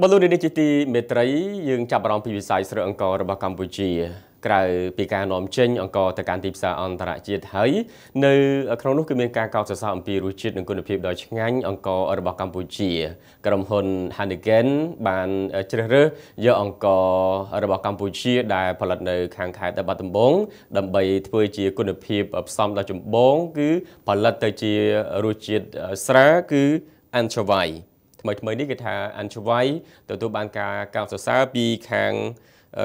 បលូននេះជាទីមេត្រីយើងចាប់អារម្មណ៍ពីវិស័យស្រូវអង្កររបស់កម្ពុជាក្រៅពីការនាំចេញអង្ករទៅកាន់ទីផ្សារអន្តរជាតិហើយនៅក្នុងនោះគឺមានការកោតសរសើរអំពីរសជាតិនិងគុណភាពដ៏ឆ្ងាញ់អង្កររបស់កម្ពុជាក្រុមហ៊ុន Heineken បានជ្រើសរើសយកអង្កររបស់កម្ពុជាដែលផលិតនៅខាងខេត្តបាត់ដំបងដើម្បីធ្វើជាគុណភាពផ្សំដ៏ចម្បងគឺផលិតទៅជារសជាតិស្រាគឺ Anchovy ថ្មីថ្មីនេះគឺថាអានឆ្វៃទទួលបានការកោតសរសើរពីខាង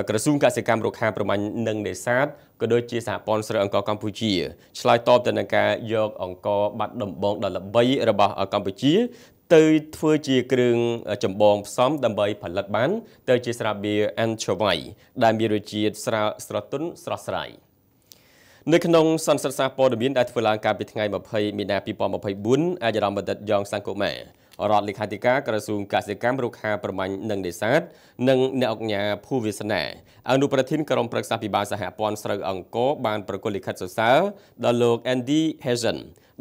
ក្រសួងកសិកម្មរុក្ខាប្រមាញ់និងនេសាទក៏ដូចជាសហព័ន្ធស្រូវអង្គរកម្ពុជាឆ្លើយតបទៅនឹងការយក អង្គរបាត់ដំបងដ៏ល្បីរបស់កម្ពុជា ទៅ ធ្វើជាគ្រឿងចម្បងផ្សំដើម្បីផលិតបាន ទៅជាស្រាបៀរ Anchovy ដែលមានរសជាតិស្រាស្រទន់ស្រស់ស្រាយនៅក្នុងសន្និសីទសារព័ត៌មានដែលធ្វើឡើងកាលពីថ្ងៃ20មីនា2024អាយរដ្ឋបណ្ឌិតយ៉ងសង្គម៉ារដ្ឋលេខាធិការក្រសួងកសិកម្មរុក្ខាប្រមាញ់និងនេសាទនិងអ្នកអង្គការភូវិសនា អនុប្រធានក្រុមប្រឹក្សាពិបាលសហព័ន្ធស្រូវអង្គរបានប្រគល់លិខិតសរសើរដល់លោក Andy Hazen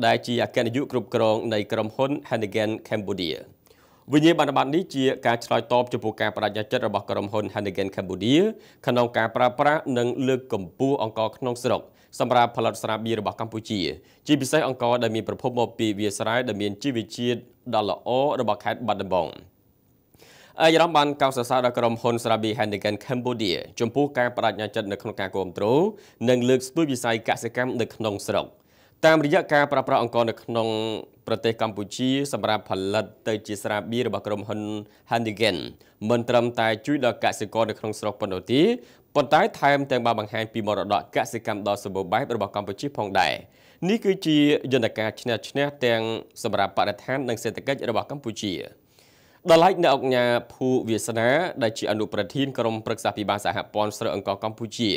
ដែលជាអគ្គនាយកគ្រប់គ្រងនៃក្រុមហ៊ុន Hannigan Cambodia វិញ្ញាបនបត្រនេះជាការឆ្លើយតបចំពោះការបដិញ្ញាចិត្តរបស់ក្រុមហ៊ុន Heineken Cambodia ក្នុងការប្រើប្រាស់និងលើកកម្ពស់អង្គរក្នុងស្រុក សម្រាប់ផលិតស្រាបៀររបស់កម្ពុជា ជាពិសេសអង្គរដែលមានប្រភពមកពីវាលស្រែដែលមានជីវជាតិដ៏ល្អរបស់ខេត្តបាត់ដំបងអាយរ៉ាំបានកោតសរសើរដល់ក្រុមហ៊ុនស្រាបៀរ Heineken Cambodia ចំពោះការបដិញ្ញាចិត្តនៅក្នុងការគ្រប់គ្រងនិងលើកស្ទួយវិស័យកសិកម្មនៅក្នុងស្រុក។តាមរយៈការប្រើប្រាស់អង្គរនៅក្នុងប្រទេសកម្ពុជាសម្រាប់ផលិតទៅជាស្រាបៀររបស់ក្រុមហ៊ុន Handigen មិនត្រឹមតែ ជួយដល់កសិករនៅក្នុងស្រុកប៉ុណ្ណោះទេប៉ុន្តែថែមទាំងបានបង្ហាញពីមរតកកសិកម្មដ៏សម្បូរបែបរបស់កម្ពុជាផងដែរនេះគឺជាយន្តការឈ្នះឈ្នះទាំងសម្រាប់បរិស្ថាននិងសេដ្ឋកិច្ចរបស់កម្ពុជា។ដល់ឡែកនៅអង្គការភូវាសនាដែលជាអនុប្រធានក្រុមប្រឹក្សាពិបាលសហព័ន្ធស្រូវអង្ករកម្ពុជា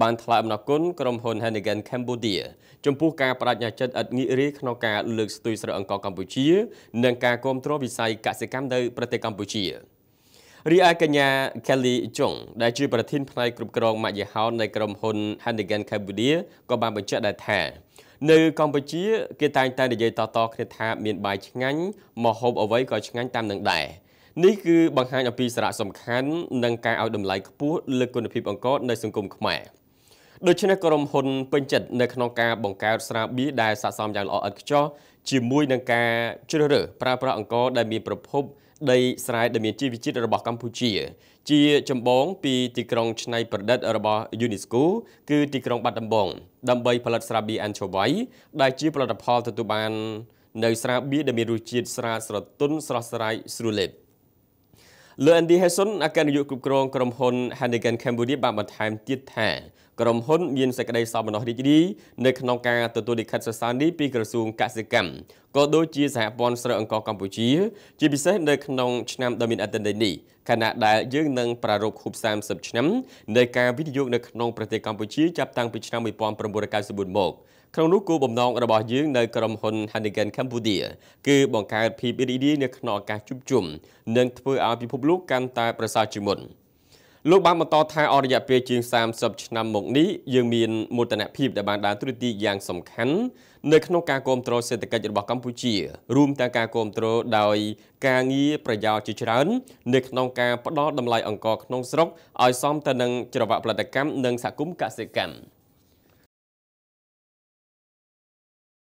បានថ្លែងអំណរគុណក្រុមហ៊ុន Heineken Cambodia ចំពោះការបដិញ្ញាចិត្តឥតងាករាយក្នុងការលើកស្ទួយស្រូវអង្ករកម្ពុជានិងការគាំទ្រវិស័យកសិកម្មនៅប្រទេសកម្ពុជា។រីឯកញ្ញា Kelly Chung ដែលជាប្រធានផ្នែកគ្រប់គ្រងម៉ាកយីហោនៃក្រុមហ៊ុន Handigan Cambodia ក៏បានបញ្ជាក់ដែរថា នៅកម្ពុជា គេតែងតែនិយាយតតគ្នាថាមានបាយឆ្ងាញ់ម្ហូបអ្វីក៏ឆ្ងាញ់តាមនឹងដែរនេះគឺបង្ហាញអំពីសារៈសំខាន់និងការឲ្យតម្លៃខ្ពស់លើគុណភាពអង្ករនៅសង្គមខ្មែរ។ដូច្នេះក្រុមហ៊ុនពេញចិត្តនៅក្នុងការបង្កើតស្រាបៀរដែលស័ក្តិសមយ៉ាងល្អឥតខ្ចោះជាមួយនឹងការជ្រើសរើសប្រើប្រាស់អង្គរដែលមានប្រភពដីស្រែដែលមានជីវជាតិរបស់កម្ពុជាជាចម្បងពីទីក្រុងឆ្នៃប្រឌិតរបស់ UNESCO គឺទីក្រុងបាត់ដំបងដើម្បីផលិតស្រាបៀរ Anchovy ដែលជាផលិតផលទទួលបាននៅស្រាបៀរដែលមានរសជាតិស្រាលស្រទន់ស្រស់ស្រាយស្រួលលេបលោក Andy Hesson អគ្គនាយកគ្រប់គ្រងក្រុមហ៊ុន Hanigan Cambodia បានបន្ថែមទៀតថាក្រុមហ៊ុនមានសេចក្តីសោមនស្សរីករាយនៅក្នុងការទទួលលិខិតសរសើរនេះពីក្រសួងកសិកម្មក៏ដូចជាសហព័ន្ធស្រូវអង្ករកម្ពុជាជាពិសេសនៅក្នុងឆ្នាំដ៏មានអត្ថន័យនេះខណៈដែលយើងនឹងប្រារព្ធខួប30ឆ្នាំនៃការវិនិយោគនៅក្នុងប្រទេសកម្ពុជាចាប់តាំងពីឆ្នាំ1994មកក្នុងនោះគោលបំណងរបស់យើងនៅក្រុមហ៊ុន Hanigan Cambodia គឺបង្កើតភាពរីករាយនៅក្នុងឱកាសជួបជុំនិងធ្វើឲ្យពិភពលោកកាន់តែប្រសើរជាងមុន។លោកបានបន្តថាអររយៈពេលជាង30ឆ្នាំមកនេះយើងមានមោទនភាពដែលបានដើរតួនាទីយ៉ាងសំខាន់នៅក្នុងការគ្រប់គ្រងសេដ្ឋកិច្ចរបស់កម្ពុជារួមទាំងការគ្រប់គ្រងដោយការងារប្រយោជន៍ជាច្រើននៅក្នុងការផ្តល់តម្លៃអង្គរក្នុងស្រុកឲ្យសមទៅនឹងច្រវាក់ផលិតកម្មនិងសហគមន៍កសិកម្ម។